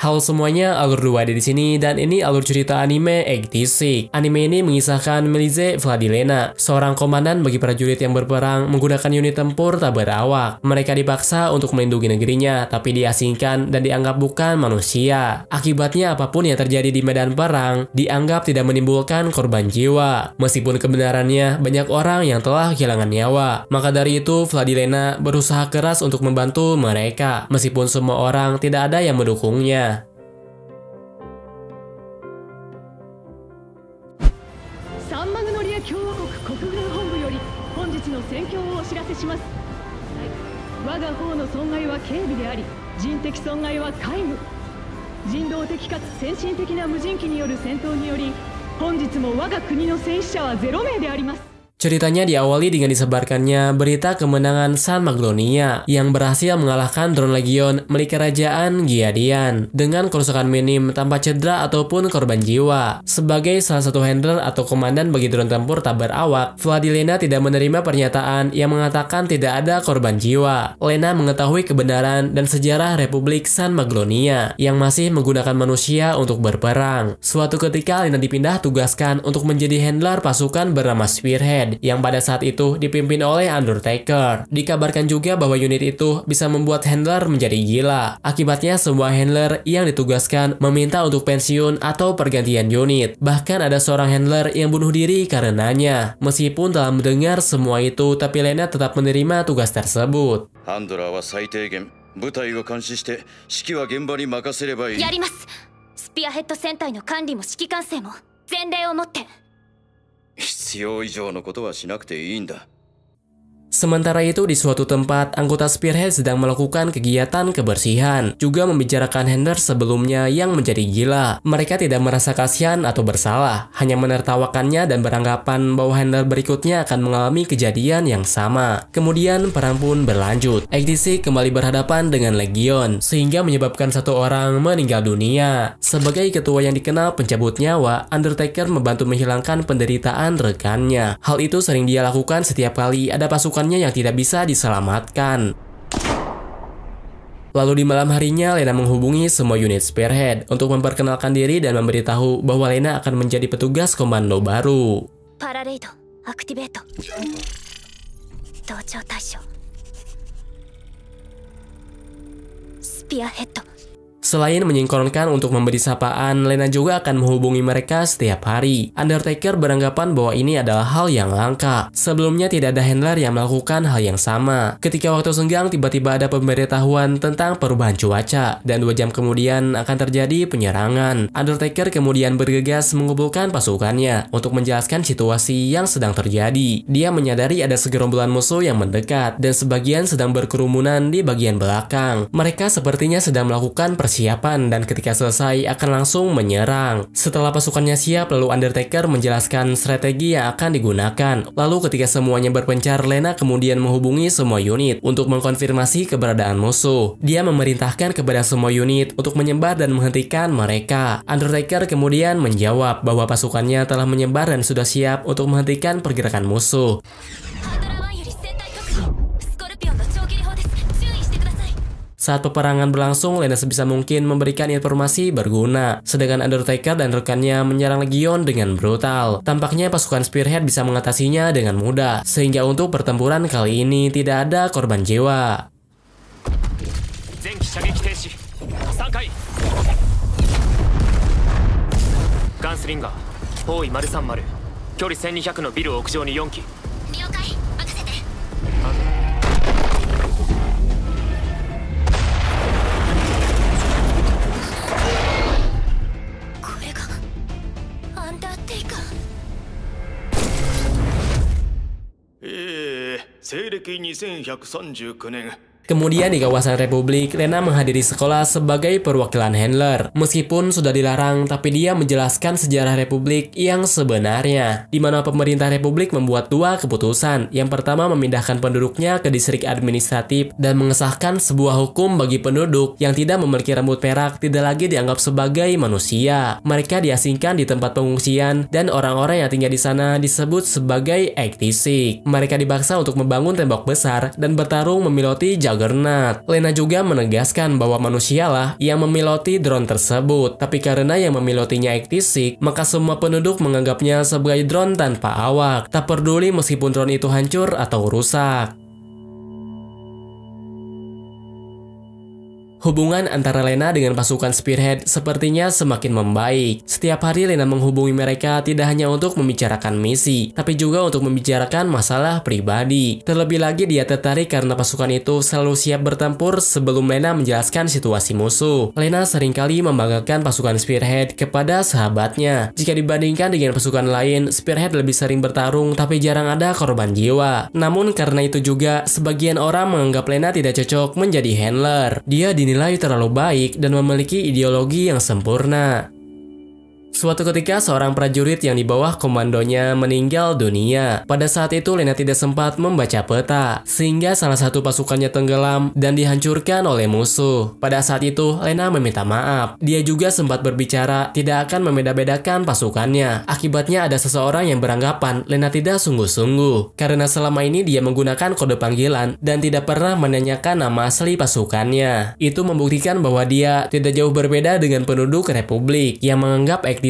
Halo semuanya, Alur 2 ada di sini dan ini alur cerita anime 86. Anime ini mengisahkan Melize Vladilena, seorang komandan bagi prajurit yang berperang menggunakan unit tempur tak berawak. Mereka dipaksa untuk melindungi negerinya, tapi diasingkan dan dianggap bukan manusia. Akibatnya apapun yang terjadi di medan perang dianggap tidak menimbulkan korban jiwa. Meskipun kebenarannya banyak orang yang telah kehilangan nyawa. Maka dari itu Vladilena berusaha keras untuk membantu mereka, meskipun semua orang tidak ada yang mendukungnya. お知らせします、我が方の損害は警備であり人的損害は皆無人道的かつ先進的な無人機による戦闘により本日も我が国の戦死者は0名であります Ceritanya diawali dengan disebarkannya berita kemenangan San Maglonia yang berhasil mengalahkan drone legion milik kerajaan Giadian dengan kerusakan minim tanpa cedera ataupun korban jiwa. Sebagai salah satu handler atau komandan bagi drone tempur tak awak, Vladilena tidak menerima pernyataan yang mengatakan tidak ada korban jiwa. Lena mengetahui kebenaran dan sejarah Republik San Maglonia yang masih menggunakan manusia untuk berperang. Suatu ketika Lena dipindah tugaskan untuk menjadi handler pasukan bernama Spearhead yang pada saat itu dipimpin oleh Undertaker. Dikabarkan juga bahwa unit itu bisa membuat handler menjadi gila. Akibatnya semua handler yang ditugaskan meminta untuk pensiun atau pergantian unit. Bahkan ada seorang handler yang bunuh diri karenanya. Meskipun telah mendengar semua itu, tapi Lena tetap menerima tugas tersebut. Handler 部隊を監視して指揮は現場に任せればいいやりますスピアヘッド戦隊の管理も指揮管制も前例を持って必要以上のことはしなくていいんだ Sementara itu, di suatu tempat, anggota Spearhead sedang melakukan kegiatan kebersihan, juga membicarakan Hender sebelumnya yang menjadi gila. Mereka tidak merasa kasihan atau bersalah, hanya menertawakannya dan beranggapan bahwa Hender berikutnya akan mengalami kejadian yang sama. Kemudian, perang pun berlanjut. ATC kembali berhadapan dengan Legion, sehingga menyebabkan satu orang meninggal dunia. Sebagai ketua yang dikenal pencabut nyawa, Undertaker membantu menghilangkan penderitaan rekannya. Hal itu sering dia lakukan setiap kali ada pasukan nyawanya yang tidak bisa diselamatkan. Lalu di malam harinya, Lena menghubungi semua unit Spearhead untuk memperkenalkan diri dan memberitahu bahwa Lena akan menjadi petugas komando baru. Spearhead. Selain menyingkronkan untuk memberi sapaan, Lena juga akan menghubungi mereka setiap hari. Undertaker beranggapan bahwa ini adalah hal yang langka. Sebelumnya tidak ada handler yang melakukan hal yang sama. Ketika waktu senggang, tiba-tiba ada pemberitahuan tentang perubahan cuaca, dan dua jam kemudian akan terjadi penyerangan. Undertaker kemudian bergegas mengumpulkan pasukannya untuk menjelaskan situasi yang sedang terjadi. Dia menyadari ada segerombolan musuh yang mendekat, dan sebagian sedang berkerumunan di bagian belakang. Mereka sepertinya sedang melakukan pers persiapan dan ketika selesai akan langsung menyerang. Setelah pasukannya siap, lalu Undertaker menjelaskan strategi yang akan digunakan. Lalu ketika semuanya berpencar, Lena kemudian menghubungi semua unit untuk mengkonfirmasi keberadaan musuh. Dia memerintahkan kepada semua unit untuk menyebar dan menghentikan mereka. Undertaker kemudian menjawab bahwa pasukannya telah menyebar dan sudah siap untuk menghentikan pergerakan musuh. Saat peperangan berlangsung, Lena sebisa mungkin memberikan informasi berguna, sedangkan Undertaker dan rekannya menyerang Legion dengan brutal. Tampaknya pasukan Spearhead bisa mengatasinya dengan mudah, sehingga untuk pertempuran kali ini tidak ada korban jiwa. Gunslinger, 包囲030距離1200のビル屋上に4機了解西暦2139年 Kemudian di kawasan Republik, Lena menghadiri sekolah sebagai perwakilan handler. Meskipun sudah dilarang, tapi dia menjelaskan sejarah Republik yang sebenarnya, di mana pemerintah Republik membuat dua keputusan. Yang pertama memindahkan penduduknya ke distrik administratif dan mengesahkan sebuah hukum bagi penduduk yang tidak memiliki rambut perak tidak lagi dianggap sebagai manusia. Mereka diasingkan di tempat pengungsian dan orang-orang yang tinggal di sana disebut sebagai ektisik. Mereka dibaksa untuk membangun tembok besar dan bertarung memiloti jago Juggernaut. Lena juga menegaskan bahwa manusialah yang memiloti drone tersebut, tapi karena yang memilotinya Ektisik, maka semua penduduk menganggapnya sebagai drone tanpa awak, tak peduli meskipun drone itu hancur atau rusak. Hubungan antara Lena dengan pasukan Spearhead sepertinya semakin membaik. Setiap hari Lena menghubungi mereka tidak hanya untuk membicarakan misi, tapi juga untuk membicarakan masalah pribadi. Terlebih lagi dia tertarik karena pasukan itu selalu siap bertempur sebelum Lena menjelaskan situasi musuh. Lena seringkali membanggakan pasukan Spearhead kepada sahabatnya. Jika dibandingkan dengan pasukan lain, Spearhead lebih sering bertarung tapi jarang ada korban jiwa. Namun karena itu juga, sebagian orang menganggap Lena tidak cocok menjadi handler. Dia dinilai dinilai terlalu baik dan memiliki ideologi yang sempurna. Suatu ketika seorang prajurit yang di bawah komandonya meninggal dunia. Pada saat itu Lena tidak sempat membaca peta, sehingga salah satu pasukannya tenggelam dan dihancurkan oleh musuh. Pada saat itu Lena meminta maaf. Dia juga sempat berbicara tidak akan membeda-bedakan pasukannya. Akibatnya ada seseorang yang beranggapan Lena tidak sungguh-sungguh karena selama ini dia menggunakan kode panggilan dan tidak pernah menanyakan nama asli pasukannya. Itu membuktikan bahwa dia tidak jauh berbeda dengan penduduk republik yang menganggap Ekti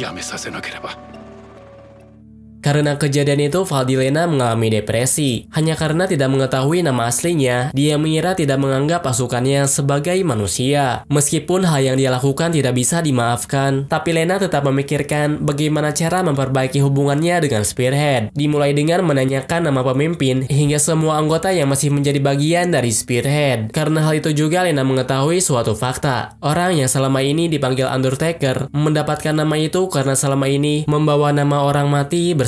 やめさせなければ Karena kejadian itu, Valdilena mengalami depresi. Hanya karena tidak mengetahui nama aslinya, dia mengira tidak menganggap pasukannya sebagai manusia. Meskipun hal yang dia lakukan tidak bisa dimaafkan, tapi Lena tetap memikirkan bagaimana cara memperbaiki hubungannya dengan Spearhead. Dimulai dengan menanyakan nama pemimpin hingga semua anggota yang masih menjadi bagian dari Spearhead. Karena hal itu juga Lena mengetahui suatu fakta. Orang yang selama ini dipanggil Undertaker mendapatkan nama itu karena selama ini membawa nama orang mati bersama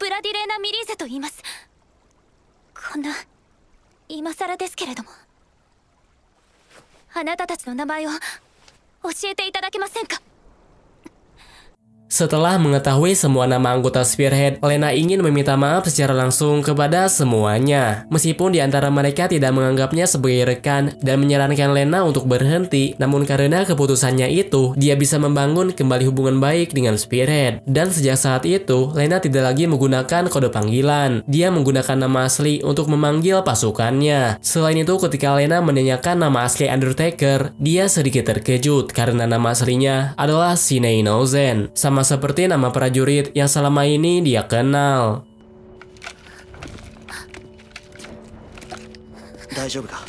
ブラディレーナ・ミリーゼと言いますこんな今更ですけれどもあなたたちの名前を教えていただけませんか Setelah mengetahui semua nama anggota Spearhead, Lena ingin meminta maaf secara langsung kepada semuanya. Meskipun di antara mereka tidak menganggapnya sebagai rekan dan menyarankan Lena untuk berhenti, namun karena keputusannya itu, dia bisa membangun kembali hubungan baik dengan Spearhead. Dan sejak saat itu, Lena tidak lagi menggunakan kode panggilan. Dia menggunakan nama asli untuk memanggil pasukannya. Selain itu, ketika Lena menanyakan nama asli Undertaker, dia sedikit terkejut karena nama aslinya adalah Sinei Nozen. Sama sama seperti nama prajurit yang selama ini dia kenal. 大丈夫か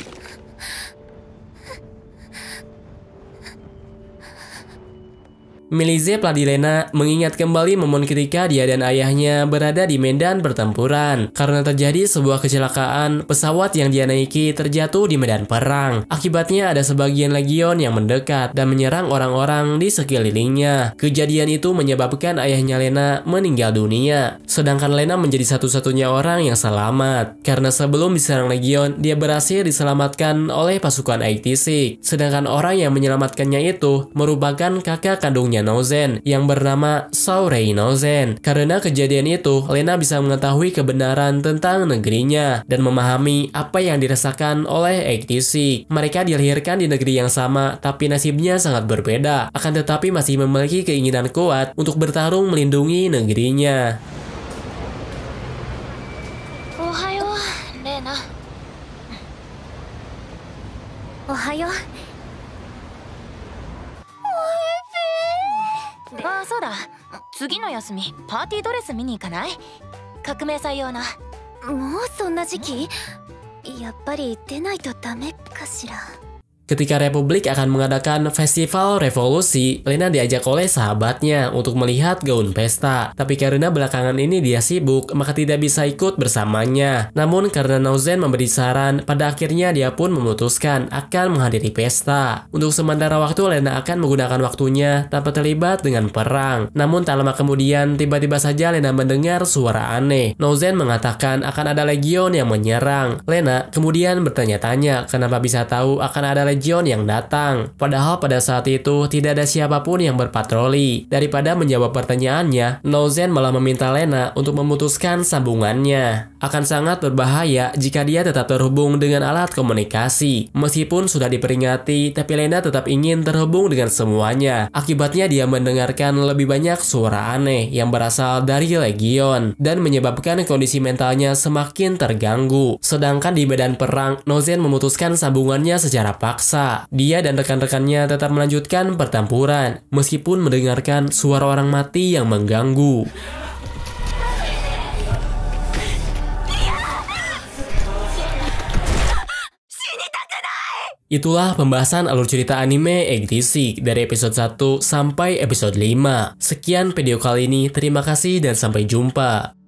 Milize Pladilena mengingat kembali momen ketika dia dan ayahnya berada di medan pertempuran karena terjadi sebuah kecelakaan pesawat yang dia naiki terjatuh di medan perang. Akibatnya ada sebagian legion yang mendekat dan menyerang orang-orang di sekelilingnya. Kejadian itu menyebabkan ayahnya Lena meninggal dunia, sedangkan Lena menjadi satu-satunya orang yang selamat karena sebelum diserang legion dia berhasil diselamatkan oleh pasukan Aetisik. sedangkan orang yang menyelamatkannya itu merupakan kakak kandungnya Nozen yang bernama Saurei Nozen. Karena kejadian itu, Lena bisa mengetahui kebenaran tentang negerinya dan memahami apa yang dirasakan oleh Ektisi. Mereka dilahirkan di negeri yang sama, tapi nasibnya sangat berbeda. Akan tetapi masih memiliki keinginan kuat untuk bertarung melindungi negerinya. Ohayo, Lena. Ohayo. ああそうだ次の休みパーティードレス見に行かない革命採用なもうそんな時期やっぱり出ないとダメかしら Ketika Republik akan mengadakan festival revolusi, Lena diajak oleh sahabatnya untuk melihat gaun pesta. Tapi karena belakangan ini dia sibuk, maka tidak bisa ikut bersamanya. Namun karena Nauzen memberi saran, pada akhirnya dia pun memutuskan akan menghadiri pesta. Untuk sementara waktu, Lena akan menggunakan waktunya tanpa terlibat dengan perang. Namun tak lama kemudian, tiba-tiba saja Lena mendengar suara aneh. Nauzen mengatakan akan ada legion yang menyerang. Lena kemudian bertanya-tanya kenapa bisa tahu akan ada legion Eunjeon yang datang. Padahal pada saat itu tidak ada siapapun yang berpatroli. Daripada menjawab pertanyaannya, Nozen malah meminta Lena untuk memutuskan sambungannya akan sangat berbahaya jika dia tetap terhubung dengan alat komunikasi. Meskipun sudah diperingati, tapi Lena tetap ingin terhubung dengan semuanya. Akibatnya dia mendengarkan lebih banyak suara aneh yang berasal dari legion dan menyebabkan kondisi mentalnya semakin terganggu. Sedangkan di medan perang, Nozen memutuskan sambungannya secara paksa. Dia dan rekan-rekannya tetap melanjutkan pertempuran meskipun mendengarkan suara orang mati yang mengganggu. Itulah pembahasan alur cerita anime EGTC dari episode 1 sampai episode 5. Sekian video kali ini, terima kasih dan sampai jumpa.